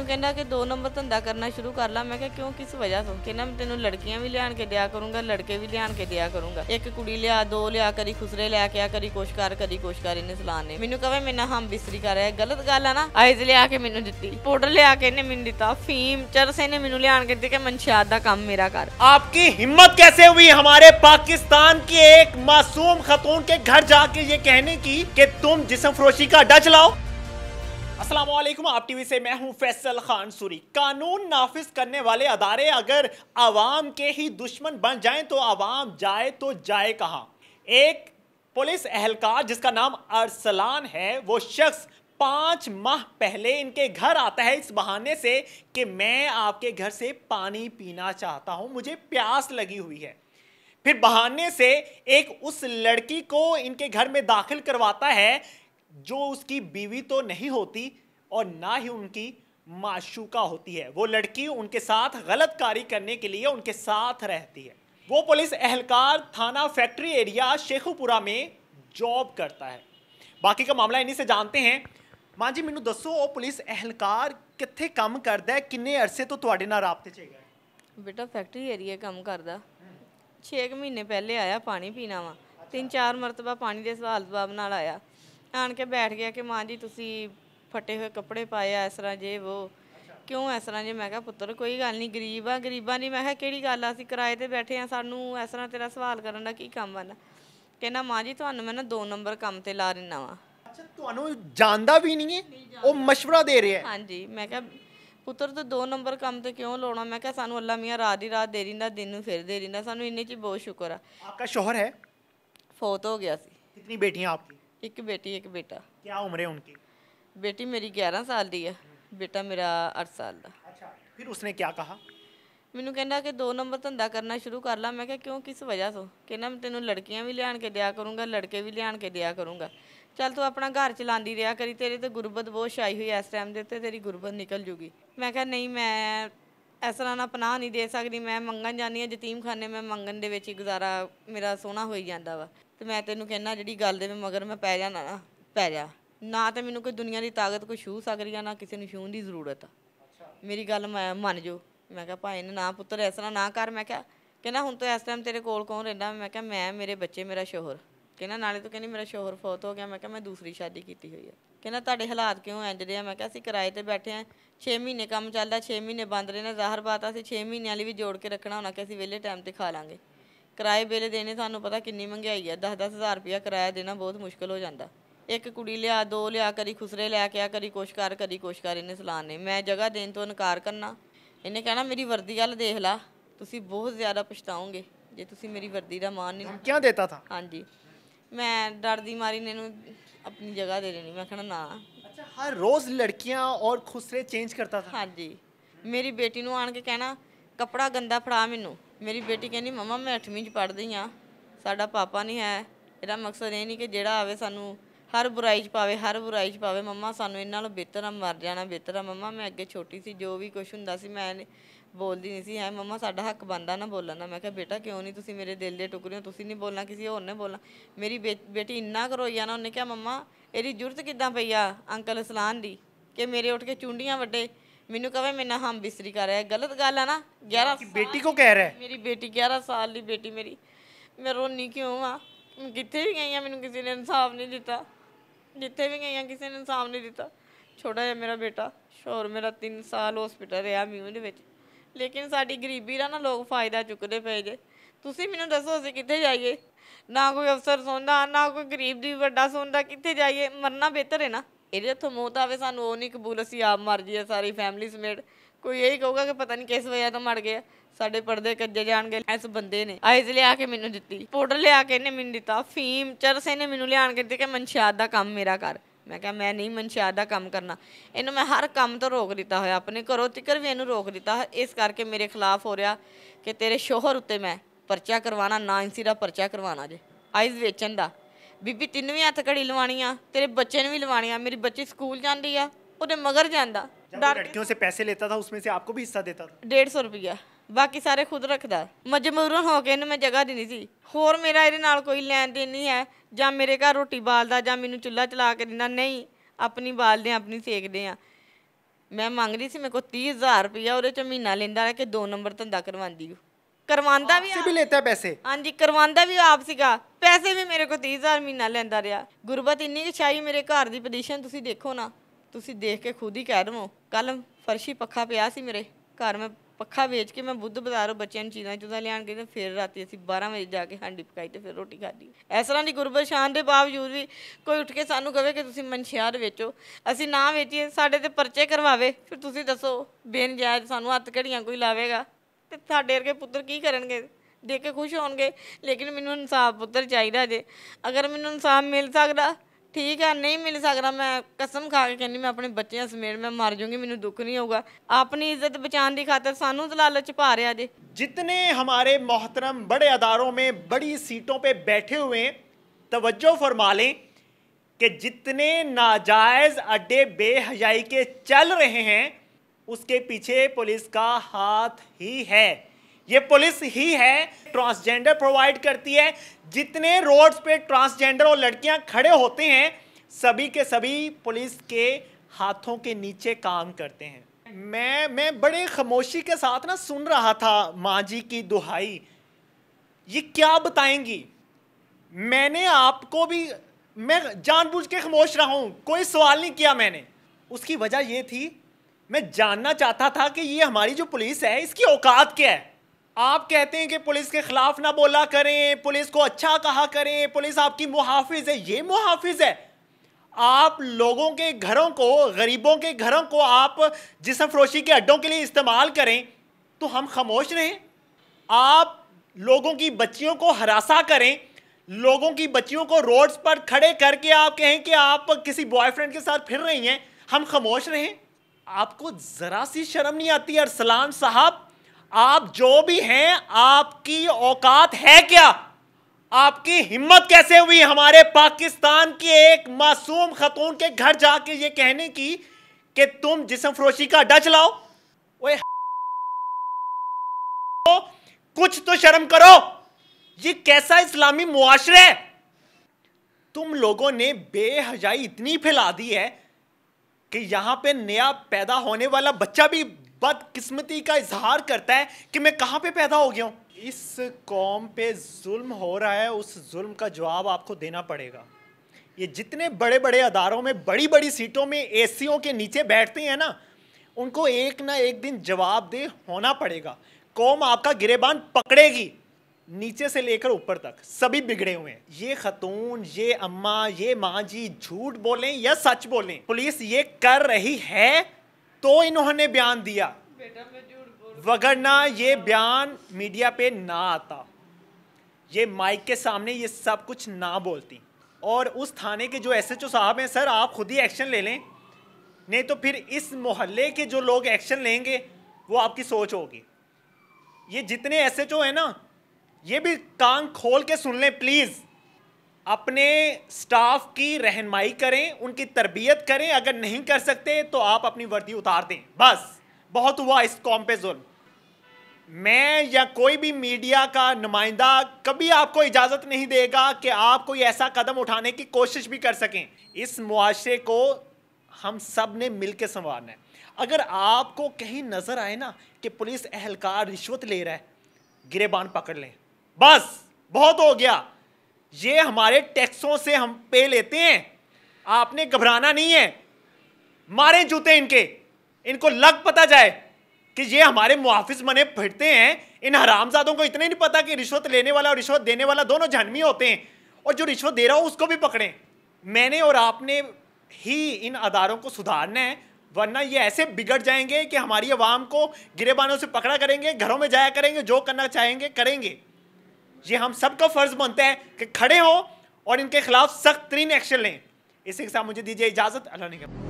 ਮੈਨੂੰ ਕਹਿੰਦਾ ਕਿ ਦੋ ਨੰਬਰ ਧੰਦਾ ਕਰਨਾ ਸ਼ੁਰੂ ਕਰ ਲਾ ਮੈਂ ਕਿਹਾ ਕਿਉਂ ਕਿਸ ਵਜ੍ਹਾ ਤੋਂ ਕਿ ਨਾ ਮੈਂ ਤੈਨੂੰ ਲੜਕੀਆਂ ਵੀ ਲਿਆਣ ਕੇ ਦਿਆ ਕਰੂੰਗਾ ਲੜਕੇ ਵੀ ਲਿਆਣ ਕੇ ਦਿਆ ਕਰੂੰਗਾ ਇੱਕ ਕੁੜੀ ਲਿਆ ਦੋ ਲਿਆ ਕਰੀ ਖੁਸਰੇ ਲੈ ਕੇ ਆ ਕਰੀ ਕੋਸ਼ ਕਰ ਕਰੀ ਕੋਸ਼ ਕਰ ਇਹਨੇ ਸਲਾਹ ਨੇ ਮੈਨੂੰ ਕਹਵੇ ਮੇਨਾ ਹਮ ਬਿਸਰੀ ਕਰ ਰਿਹਾ ਗਲਤ ਗੱਲ ਆ ਨਾ ਆਇਜ਼ ਲਿਆ ਕੇ ਮੈਨੂੰ ਦਿੱਤੀ ਪਾਊਡਰ ਲਿਆ ਕੇ ਇਹਨੇ ਮੈਨੂੰ ਦਿੱਤਾ ਫੀਮ ਚਰਸੇ ਨੇ ਮੈਨੂੰ ਲਿਆਣ ਕੇ ਦਿੱਤੀ ਕਿ ਮਨਸ਼ਾਦ ਦਾ ਕੰਮ ਮੇਰਾ ਕਰ ਆਪਕੀ ਹਿੰਮਤ ਕੈਸੇ ਹੋਈ ਹਮਾਰੇ ਪਾਕਿਸਤਾਨ ਕੀ ਇੱਕ ਮਾਸੂਮ ਖਤੂਨ ਕੇ ਘਰ ਜਾ ਕੇ ਇਹ ਕਹਿਣੇ ਕੀ ਕਿ ਤੁਮ ਜਿਸਮ ਫਰੋਸ਼ੀ ਕਾ ਡੱਚ ਲਾਓ असलम आप वी से मैं हूं फैसल खान सूरी कानून नाफिज करने वाले अदारे अगर आवाम के ही दुश्मन बन जाएं तो आवाम जाए तो जाए कहाँ एक पुलिस एहलकार जिसका नाम अरसलान है वो शख्स पाँच माह पहले इनके घर आता है इस बहाने से कि मैं आपके घर से पानी पीना चाहता हूँ मुझे प्यास लगी हुई है फिर बहाने से एक उस लड़की को इनके घर में दाखिल करवाता है जो उसकी बीवी तो नहीं होती और ना ही उनकी माशूका होती है वो लड़की उनके साथ गलत कार्य करने के लिए उनके साथ रहती है वो पुलिस एहलकार थाना फैक्ट्री एरिया शेखुपुरा में जॉब करता है बाकी का मामला इन्हीं से जानते हैं माँ जी मैनू दसो वो पुलिस एहलकार कितने कम कर ਹੈ ਕਿੰਨੇ अरसे तो थोड़े ਨਾਲ ਰਾਬਤੇ 'ਚ बेटा फैक्ट्री एरिया ਏਰੀਆ ਕੰਮ ਕਰਦਾ 6 ਮਹੀਨੇ ਪਹਿਲੇ ਆਇਆ ਪਾਣੀ ਪੀਣਾ ਵਾ ਤਿੰਨ ਚਾਰ ਮਰਤਬਾ ਪਾਣੀ ਦੇ ਸਵਾਲ ਜਵਾਬ ਨਾਲ ਆਣ ਕੇ ਬੈਠ ਗਿਆ ਕਿ ਮਾਂ ਜੀ ਤੁਸੀਂ ਫਟੇ ਹੋਏ ਕੱਪੜੇ ਪਾਏ ਆ ਇਸ ਤਰ੍ਹਾਂ ਜੇ ਉਹ ਕਿਉਂ ਇਸ ਤਰ੍ਹਾਂ ਜੇ ਮੈਂ ਕਿਹਾ ਪੁੱਤਰ ਕੋਈ ਗੱਲ ਨਹੀਂ ਗਰੀਬ ਆ ਗਰੀਬਾਂ ਦੀ ਮੈਂ ਕਿਹਾ ਕਿਹੜੀ ਗੱਲ ਆ ਅਸੀਂ ਕਿਰਾਏ ਤੇ ਬੈਠੇ ਆ ਸਾਨੂੰ ਇਸ ਤਰ੍ਹਾਂ ਤੇਰਾ ਸਵਾਲ ਕਰਨ ਦਾ ਕੀ ਕੰਮ ਆ ਕਹਿੰਦਾ ਮਾਂ ਜੀ ਤੁਹਾਨੂੰ ਮੈਂ ਨਾ 2 ਨੰਬਰ ਕੰਮ ਤੇ ਲਾ ਦਿੰਨਾ ਵਾ ਅੱਛਾ ਤੁਹਾਨੂੰ ਜਾਣਦਾ ਵੀ ਨਹੀਂ ਹੈ ਉਹ مشورہ ਦੇ ਰਿਹਾ ਹੈ ਹਾਂਜੀ ਮੈਂ ਕਿਹਾ ਪੁੱਤਰ ਤੂੰ 2 ਨੰਬਰ ਕੰਮ ਤੇ ਕਿਉਂ ਲਾਉਣਾ ਮੈਂ ਕਿਹਾ ਸਾਨੂੰ ਅੱਲਾ ਮੀਆਂ ਰਾਤ ਦੀ ਰਾਤ ਦੇ ਰਿੰਦਾ ਦਿਨ ਨੂੰ ਫਿਰ ਦੇ ਰਿੰਦਾ ਸਾਨੂੰ ਇੰਨੇ ਚ ਬਹੁਤ ਸ਼ੁਕਰ ਆ ਆਪਕਾ ਸ਼ੋਹਰ ਹੈ ਫੋਤ ਹੋ ਗਿਆ ਸੀ ਕਿੰਨੀ ਬੇਟੀਆਂ ਆਪਕੀ ਇੱਕ ਬੇਟੀ ਇੱਕ ਬੇਟਾ ਕੀ ਉਮਰ ਹੈ ਉਨਕੀ ਬੇਟੀ ਮੇਰੀ 11 ਸਾਲ ਦੀ ਹੈ ਬੇਟਾ ਮੇਰਾ 8 ਸਾਲ ਦਾ ਅੱਛਾ ਫਿਰ ਉਸਨੇ ਕੀ ਕਿਹਾ ਮੈਨੂੰ ਕਹਿੰਦਾ ਕਿ ਦੋ ਨੰਬਰ ਧੰਦਾ ਕਰਨਾ ਸ਼ੁਰੂ ਕਰ ਲਾ ਮੈਂ ਕਿਹਾ ਕਿਉਂ ਕਿਸ ਵਜ੍ਹਾ ਤੋਂ ਕਹਿੰਦਾ ਮੈਂ ਤੈਨੂੰ ਲੜਕੀਆਂ ਵੀ ਲਿਆਣ ਕੇ ਦਿਆ ਕਰੂੰਗਾ ਲੜਕੇ ਵੀ ਲਿਆਣ ਕੇ ਦਿਆ ਕਰੂੰਗਾ ਚੱਲ ਤੂੰ ਆਪਣਾ ਘਰ ਚਲਾਉਂਦੀ ਰਿਹਾ ਕਰੀ ਤੇਰੇ ਤੇ ਗੁਰਬਤ ਬਹੁਤ ਛਾਈ ਹੋਈ ਐ ਇਸ ਟਾਈਮ ਦੇ ਉੱਤੇ ਤੇਰੀ ਗੁਰਬਤ ਨਿਕਲ ਜੂਗੀ ਮੈਂ ਕਿਹਾ ਨਹੀਂ ਮੈਂ ਇਸ ਤਰ੍ਹਾਂ ਨਾਲ ਪਨਾਹ ਨਹੀਂ ਦੇ ਸਕਦੀ ਮੈਂ ਮੰਗਣ ਆ ਹਾਂ ਯਤੀਮਖਾਨੇ ਮੈਂ ਮੰਗਣ ਦੇ ਵਿੱਚ ਹੀ ਗੁਜ਼ਾਰਾ ਮੇਰਾ ਸੋਨਾ ਹੋਈ ਜਾਂਦਾ ਵਾ ਤੇ ਮੈਂ ਤੈਨੂੰ ਕਹਿਣਾ ਜਿਹੜੀ ਗੱਲ ਦੇ ਮਗਰ ਮੈਂ ਪੈ ਜਾਣਾ ਨਾ ਪੈ ਜਾ ਨਾ ਤੇ ਮੈਨੂੰ ਕੋਈ ਦੁਨੀਆ ਦੀ ਤਾਕਤ ਕੋਈ ਛੂ ਸਕਦੀ ਆ ਨਾ ਕਿਸੇ ਨੂੰ ਛੂਣ ਦੀ ਜ਼ਰੂਰਤ ਆ ਮੇਰੀ ਗੱਲ ਮੈਂ ਮੰਨ ਜੋ ਮੈਂ ਕਿਹਾ ਭਾਈ ਨੇ ਨਾ ਪੁੱਤਰ ਇਸ ਤਰ੍ਹਾਂ ਨਾ ਕਰ ਮੈਂ ਕਿਹਾ ਕਹਿੰਦਾ ਹੁਣ ਤੋਂ ਇਸ ਟਾਈਮ ਤੇਰੇ ਕੋਲ ਕੌਣ ਰਹਿੰਦਾ ਮੈਂ ਕਿਹਾ ਮੈਂ ਮੇਰੇ ਬੱਚੇ ਮੇਰਾ ਸ਼ੋਹਰ ਕਹਿੰਦਾ ਨਾਲੇ ਤੂੰ ਕਹਿੰਦੀ ਮੇਰਾ ਸ਼ੋਹਰ ਫੌਤ ਹੋ ਗਿਆ ਮੈਂ ਕਿਹਾ ਮੈਂ ਦੂਸਰੀ ਸ਼ਾਦੀ ਕੀਤੀ ਹੋਈ ਹੈ ਕਹਿੰਦਾ ਤੁਹਾਡੇ ਹਾਲਾਤ ਕਿਉਂ ਇੰਜ ਦੇ ਆ ਮੈਂ ਕਿਹਾ ਅਸੀਂ ਕਿਰਾਏ ਤੇ ਬੈਠੇ ਆ 6 ਮਹੀਨੇ ਕੰਮ ਚੱਲਦਾ 6 ਮਹੀਨੇ ਬੰਦ ਰਹਿਣਾ ਜ਼ਾਹਰ ਬਾਤ ਆ ਅਸੀਂ 6 ਮਹੀਨਿਆਂ ਲਈ ਵੀ ਜੋੜ ਕੇ ਰੱਖਣਾ ਹੋਣਾ ਕਿ ਅਸੀਂ ਵਿਹਲੇ ਟਾਈਮ ਤੇ ਖਾ ਲਾਂਗੇ ਕਿਰਾਏ ਬਿੱਲ ਦੇਣੇ ਤੁਹਾਨੂੰ ਪਤਾ ਕਿੰਨੀ ਮਹਿੰਗਾਈ ਆ 10-10 ਹਜ਼ਾਰ ਰੁਪਇਆ ਕਿਰਾਇਆ ਦੇਣਾ ਬਹੁਤ ਮੁਸ਼ਕਲ ਹੋ ਜਾਂਦਾ ਇੱਕ ਕੁੜੀ ਲਿਆ ਦੋ ਲਿਆ ਕਰੀ ਖੁਸਰੇ ਲੈ ਕੇ ਆ ਕਰੀ ਕੁਛ ਕਰ ਕਰੀ ਕੁਛ ਕਰ ਇਹਨੇ ਸਲਾਨ ਨੇ ਮੈਂ ਜਗ੍ਹਾ ਦੇਣ ਤੋਂ ਇਨਕਾਰ ਕਰਨਾ ਇਹਨੇ ਕਹਿਣਾ ਮੇਰੀ ਵਰਦੀ ਵੱਲ ਦੇਖ ਲਾ ਤੁਸੀਂ ਬਹੁਤ ਜ਼ਿਆਦਾ ਪਛਤਾਓਗੇ ਜੇ ਤੁਸੀਂ ਮੇਰੀ ਵਰਦੀ ਦਾ ਮਾਨ ਨਹੀਂ ਕਿਉਂ ਦਿੱਤਾ ਥਾ ਹਾਂਜੀ ਮੈਂ ਡਰ ਦੀ ਮਾਰੀ ਨੇ ਨੂੰ ਆਪਣੀ ਜਗ੍ਹਾ ਦੇ ਦੇਣੀ ਮੈਂ ਕਹਣਾ ਨਾ ਅੱਛਾ ਹਰ ਰੋਜ਼ ਲੜਕੀਆਂ ਔਰ ਖੁਸਰੇ ਚੇਂਜ ਕਰਤਾ ਥਾ ਹਾਂਜੀ ਮੇਰੀ ਬੇਟੀ ਨੂੰ ਆਣ ਕੇ ਕਹਿਣਾ ਕੱਪੜਾ ਗੰਦਾ ਫੜਾ ਮੈਨੂੰ ਮੇਰੀ ਬੇਟੀ ਕਹਿੰਦੀ ਮਮਾ ਮੈਂ 8ਵੀਂ ਚ ਪੜਦੀ ਆ ਸਾਡਾ ਪਾਪਾ ਨਹੀਂ ਹੈ ਇਹਦਾ ਮਕਸਦ ਇਹ ਨਹੀਂ ਕਿ ਜਿਹੜਾ ਆਵੇ ਸਾਨੂੰ ਹਰ ਬੁਰਾਈ ਚ ਪਾਵੇ ਹਰ ਬੁਰਾਈ ਚ ਪਾਵੇ ਮਮਾ ਸਾਨੂੰ ਇਹਨਾਂ ਨਾਲੋਂ ਬਿਹਤਰ ਆ ਮਰ ਜਾਣਾ ਬਿਹਤਰ ਆ ਮਮਾ ਮੈਂ ਅੱਗੇ ਛੋਟੀ ਸੀ ਜੋ ਵੀ ਕੁਝ ਹੁੰਦਾ ਸੀ ਮੈਂ ਬੋਲਦੀ ਨਹੀਂ ਸੀ ਐ ਮਮਾ ਸਾਡਾ ਹੱਕ ਬੰਦਾ ਨਾ ਬੋਲਣ ਦਾ ਮੈਂ ਕਿਹਾ ਬੇਟਾ ਕਿਉਂ ਨਹੀਂ ਤੁਸੀਂ ਮੇਰੇ ਦਿਲ ਦੇ ਟੁਕੜੇ ਹੋ ਤੁਸੀਂ ਨਹੀਂ ਬੋਲਣਾ ਕਿਸੇ ਹੋਰ ਨੇ ਬੋਲਣਾ ਮੇਰੀ ਬੇਟੀ ਇੰਨਾ ਕਰੋਈਆ ਨਾ ਉਹਨੇ ਕਿਹਾ ਮਮਾ ਇਹਦੀ ਜ਼ਰੂਰਤ ਕਿਦਾਂ ਪਈ ਆ ਅੰਕਲ ਇਸਲਾਨ ਦੀ ਕਿ ਮੇਰੇ ਉੱਠ ਕੇ ਚੁੰਡੀਆਂ ਵੱਡੇ ਮੈਨੂੰ ਕਹਵੇ ਮੈਨਾਂ ਹਮ ਬਿਸਰੀ ਕਰ ਰਿਹਾ ਗਲਤ ਗੱਲ ਆ ਨਾ 11 ਸਾਲ ਦੀ ਬੇਟੀ ਕੋ ਕਹਿ ਰਿਹਾ ਮੇਰੀ ਬੇਟੀ 11 ਸਾਲ ਦੀ ਬੇਟੀ ਮੇਰੀ ਮੈਂ ਰੋਣੀ ਕਿਉਂ ਆ ਕਿੱਥੇ ਵੀ ਗਈ ਆ ਮੈਨੂੰ ਕਿਸੇ ਨੇ ਇਨਸਾਫ ਨਹੀਂ ਦਿੱਤਾ ਜਿੱਥੇ ਵੀ ਗਈ ਆ ਕਿਸੇ ਨੇ ਇਨਸਾਫ ਨਹੀਂ ਦਿੱਤਾ ਛੋਟਾ ਜਿਹਾ ਮੇਰਾ ਬੇਟਾ ਸ਼ੋਰ ਮੇਰਾ 3 ਸਾਲ ਹਸਪੀਟਲ ਰਿਹਾ ਮੀਂਹ ਦੇ ਵਿੱਚ ਲੇਕਿਨ ਸਾਡੀ ਗਰੀਬੀ ਦਾ ਨਾ ਲੋਕ ਫਾਇਦਾ ਚੁੱਕਦੇ ਪਏ ਜੇ ਤੁਸੀਂ ਮੈਨੂੰ ਦੱਸੋ ਅਸੀਂ ਕਿੱਥੇ ਜਾਈਏ ਨਾ ਕੋਈ ਅਫਸਰ ਸੁਣਦਾ ਨਾ ਕੋਈ ਗਰੀਬ ਦੀ ਵੱਡਾ ਸੁਣਦਾ ਕਿੱਥੇ ਜਾਈਏ ਮਰਨਾ ਬਿਹਤਰ ਹੈ ਨਾ ਇਹਦੇ ਤੋਂ ਮੌਤ ਆਵੇ ਸਾਨੂੰ ਉਹ ਨਹੀਂ ਕਬੂਲ ਅਸੀਂ ਆਪ ਮਰ ਜੀਏ ਸਾਰੀ ਫੈਮਿਲੀ ਸਮੇਤ ਕੋਈ ਇਹੀ ਕਹੂਗਾ ਕਿ ਪਤਾ ਨਹੀਂ ਕਿਸ ਵਜ੍ਹਾ ਤੋਂ ਮਰ ਗਿਆ ਸਾਡੇ ਪਰਦੇ ਕੱਜੇ ਜਾਣਗੇ ਇਸ ਬੰਦੇ ਨੇ ਲਈ ਲਿਆ ਕੇ ਮੈਨੂੰ ਦਿੱਤੀ ਪਾਊਡਰ ਲਿਆ ਕੇ ਇਹਨੇ ਮੈਨੂੰ ਦਿੱਤਾ ਫੀਮ ਚਰਸ ਇਹਨੇ ਮੈਨੂੰ ਲਿਆਣ ਕੇ ਦਿੱਤੇ ਕਿ ਮਨਸ਼ਾਦ ਦਾ ਕੰਮ ਮੇਰਾ ਕਰ ਮੈਂ ਕਿਹਾ ਮੈਂ ਨਹੀਂ ਮਨਸ਼ਾ ਦਾ ਕੰਮ ਕਰਨਾ ਇਹਨੂੰ ਮੈਂ ਹਰ ਕੰਮ ਤੋਂ ਰੋਕ ਦਿੱਤਾ ਹੋਇਆ ਆਪਣੇ ਘਰੋਂ ਤਿਕਰ ਵੀ ਇਹਨੂੰ ਰੋਕ ਦਿੱਤਾ ਇਸ ਕਰਕੇ ਮੇਰੇ ਖਿਲਾਫ ਹੋ ਰਿਹਾ ਕਿ ਤੇਰੇ ਸ਼ੋਹਰ ਉੱਤੇ ਮੈਂ ਪਰਚਾ ਕਰਵਾਣਾ ਨਾ ਇੰਸੀ ਦਾ ਪਰਚਾ ਕਰਵਾਣਾ ਜੇ ਆਈਜ਼ ਵੇਚਣ ਦਾ ਬੀਬੀ ਤਿੰਨ ਵੀ ਹੱਥ ਘੜੀ ਲਵਾਣੀ ਆ ਤੇਰੇ ਬੱਚੇ ਨੂੰ ਵੀ ਲਵਾਣੀ ਆ ਮੇਰੀ ਬੱਚੀ ਸਕੂਲ ਜਾਂਦੀ ਆ ਉਹਦੇ ਮਗਰ ਜਾਂਦਾ जब लड़कियों ਪੈਸੇ ਲੈਂਦਾ लेता था उसमें से आपको भी हिस्सा देता था ਡੇਢ ਬਾਕੀ ਸਾਰੇ ਖੁਦ ਰੱਖਦਾ ਮਜਮੂਰ ਹੋ ਕੇ ਇਹਨੂੰ ਮੈਂ ਜਗ੍ਹਾ ਦੇਣੀ ਸੀ ਹੋਰ ਮੇਰਾ ਇਹਦੇ ਨਾਲ ਕੋਈ ਲੈਣ ਦੇਣੀ ਨਹੀਂ ਹੈ ਜਾਂ ਮੇਰੇ ਘਰ ਰੋਟੀ ਬਾਲਦਾ ਜਾਂ ਮੈਨੂੰ ਚੁੱਲ੍ਹਾ ਚਲਾ ਕੇ ਦਿੰਦਾ ਨਹੀਂ ਆਪਣੀ ਬਾਲਦੇ ਆਪਣੀ ਸੇਕਦੇ ਆ ਮੈਂ ਮੰਗ ਰਹੀ ਸੀ ਮੇਰੇ ਕੋ 30000 ਰੁਪਿਆ ਉਹਦੇ ਚ ਮਹੀਨਾ ਲੈਂਦਾ ਰਿਹਾ ਕਿ ਦੋ ਨੰਬਰ ਧੰਦਾ ਕਰਵਾਉਂਦੀ ਉਹ ਕਰਵਾਉਂਦਾ ਵੀ से भी लेता है पैसे ਹਾਂਜੀ ਕਰਵਾਉਂਦਾ ਵੀ ਆਪ ਸੀਗਾ ਪੈਸੇ ਵੀ ਮੇਰੇ ਕੋ 30000 ਮਹੀਨਾ ਲੈਂਦਾ ਰਿਹਾ ਗੁਰਬਤ ਇੰਨੀ ਕਿ ਛਾਈ ਮੇਰੇ ਘਰ ਦੀ ਪੋਜੀਸ਼ਨ ਤੁਸੀਂ ਦੇਖੋ ਨਾ ਤੁਸੀਂ ਦੇਖ ਕੇ ਖੁਦ ਹੀ ਕਹਿ ਦਵੋ ਕੱਲ ਫਰਸ਼ੀ ਪੱਖਾ ਪਿਆ ਸੀ ਮੇਰੇ ਘਰ ਮੈਂ ਪੱਖਾ ਵੇਚ ਕੇ ਮੈਂ ਬੁੱਧ ਬਾਜ਼ਾਰੋਂ ਬੱਚਿਆਂ ਨੂੰ ਚੀਜ਼ਾਂ ਚੁਦਾ ਲਿਆਣ ਗਈ ਤੇ ਫਿਰ ਰਾਤੀ ਅਸੀਂ 12 ਵਜੇ ਜਾ ਕੇ ਹਾਂਡੀ ਪਕਾਈ ਤੇ ਫਿਰ ਰੋਟੀ ਖਾਧੀ ਇਸ ਤਰ੍ਹਾਂ ਦੀ ਗੁਰਬਤ ਸ਼ਾਨ ਦੇ ਬਾਵਜੂਦ ਵੀ ਕੋਈ ਉੱਠ ਕੇ ਸਾਨੂੰ ਕਹੇ ਕਿ ਤੁਸੀਂ ਮਨਸ਼ਿਆਰ ਵੇਚੋ ਅਸੀਂ ਨਾ ਵੇਚੀਏ ਸਾਡੇ ਤੇ ਪਰਚੇ ਕਰਵਾਵੇ ਫਿਰ ਤੁਸੀਂ ਦੱਸੋ ਬੇਨਜਾਇਜ਼ ਸਾਨੂੰ ਹੱਥ ਘੜੀਆਂ ਕੋਈ ਲਾਵੇਗਾ ਤੇ ਸਾਡੇ ਵਰਗੇ ਪੁੱਤਰ ਕੀ ਕਰਨਗੇ ਦੇਖ ਕੇ ਖੁਸ਼ ਹੋਣਗੇ ਲੇਕਿਨ ਮੈਨੂੰ ਇਨਸਾਫ ਪੁੱਤਰ ਚਾਹੀਦਾ ਜੇ ਅਗਰ ਮੈਨੂੰ ਇਨਸਾਫ ਮਿਲ ਸਕਦਾ ठीक है नहीं मिल ਮਿਲ मैं कसम खा के कहनी मैं अपने ਆਪਣੇ समेत मैं मर जूंगी मैं दुख नहीं होगा अपनी इज्जत बचाने की खातर सानू तो लालच पा रहा ਜੀ जितने हमारे मोहतरम बड़े अदारों में बड़ी सीटों पर बैठे हुए हैं तवज्जो फरमा लें कि जितने नाजायज अड्डे बेहजाई के चल रहे हैं उसके पीछे पुलिस का हाथ ही है ये पुलिस ही है ट्रांसजेंडर प्रोवाइड करती है जितने रोड्स पे ट्रांसजेंडर और लड़कियां खड़े होते हैं सभी के सभी पुलिस के हाथों के नीचे काम करते हैं मैं मैं बड़े खामोशी के साथ ना सुन रहा था माँ जी की दुहाई ये क्या बताएंगी मैंने आपको भी मैं जानबूझ के खामोश रहा हूँ कोई सवाल नहीं किया मैंने उसकी वजह ये थी मैं जानना चाहता था कि ये हमारी जो पुलिस है इसकी औकात क्या है आप कहते हैं कि पुलिस के खिलाफ ना बोला करें पुलिस को अच्छा कहा करें पुलिस आपकी मुहाफिज है ये मुहाफिज है आप लोगों के घरों को गरीबों के घरों को आप जिसम फरोशी के अड्डों के लिए इस्तेमाल करें तो हम खामोश रहें आप लोगों की बच्चियों को हरासा करें लोगों की बच्चियों को रोड्स पर खड़े करके आप कहें कि आप किसी बॉयफ्रेंड के साथ फिर रही हैं हम खामोश रहें आपको ज़रा सी शर्म नहीं आती अरसलान साहब आप जो भी हैं आपकी औकात है क्या आपकी हिम्मत कैसे हुई हमारे पाकिस्तान की एक मासूम खतून के घर जाके ये कहने की कि तुम जिसम फरोशी का अड्डा चलाओ ओए कुछ तो शर्म करो ये कैसा इस्लामी मुआशरा है तुम लोगों ने बेहजाई इतनी फैला दी है कि यहां पे नया पैदा होने वाला बच्चा भी बदकिस्मती का इजहार करता है कि मैं कहाँ पे पैदा हो गया हूँ इस कौम पे जुल्म हो रहा है उस जुल्म का जवाब आपको देना पड़ेगा ये जितने बड़े बड़े अदारों में बड़ी बड़ी सीटों में ए के नीचे बैठते हैं ना उनको एक ना एक दिन जवाब दे होना पड़ेगा कौम आपका गिरेबान पकड़ेगी नीचे से लेकर ऊपर तक सभी बिगड़े हुए हैं ये खतून ये अम्मा ये माँ जी झूठ बोलें या सच बोलें पुलिस ये कर रही है तो इन्होंने बयान दिया वगरना ये बयान मीडिया पे ना आता ये माइक के सामने ये सब कुछ ना बोलती और उस थाने के जो एसएचओ साहब हैं सर आप खुद ही एक्शन ले लें नहीं तो फिर इस मोहल्ले के जो लोग एक्शन लेंगे वो आपकी सोच होगी ये जितने एसएचओ हैं ना ये भी कान खोल के सुन लें प्लीज़ अपने स्टाफ की रहनमाई करें उनकी तरबियत करें अगर नहीं कर सकते तो आप अपनी वर्दी उतार दें बस बहुत हुआ इस कॉम पे जुल्म मैं या कोई भी मीडिया का नुमाइंदा कभी आपको इजाज़त नहीं देगा कि आप कोई ऐसा कदम उठाने की कोशिश भी कर सकें इस मुआशरे को हम सब ने मिल के संवारना है अगर आपको कहीं नज़र आए ना कि पुलिस एहलकार रिश्वत ले रहा है गिरेबान पकड़ लें बस बहुत हो गया ये हमारे टैक्सों से हम पे लेते हैं आपने घबराना नहीं है मारे जूते इनके इनको लग पता जाए कि ये हमारे मुहाफिज बने फिरते हैं इन हरामजादों को इतने नहीं पता कि रिश्वत लेने वाला और रिश्वत देने वाला दोनों जहनमी होते हैं और जो रिश्वत दे रहा हो उसको भी पकड़ें मैंने और आपने ही इन अदारों को सुधारना है वरना ये ऐसे बिगड़ जाएंगे कि हमारी आवाम को गिरेबानों से पकड़ा करेंगे घरों में जाया करेंगे जो करना चाहेंगे करेंगे ये हम सबका फर्ज बनता है कि खड़े हों और इनके खिलाफ सख्त तरीन एक्शन लें इसी के साथ मुझे दीजिए इजाज़त अल्लाह ने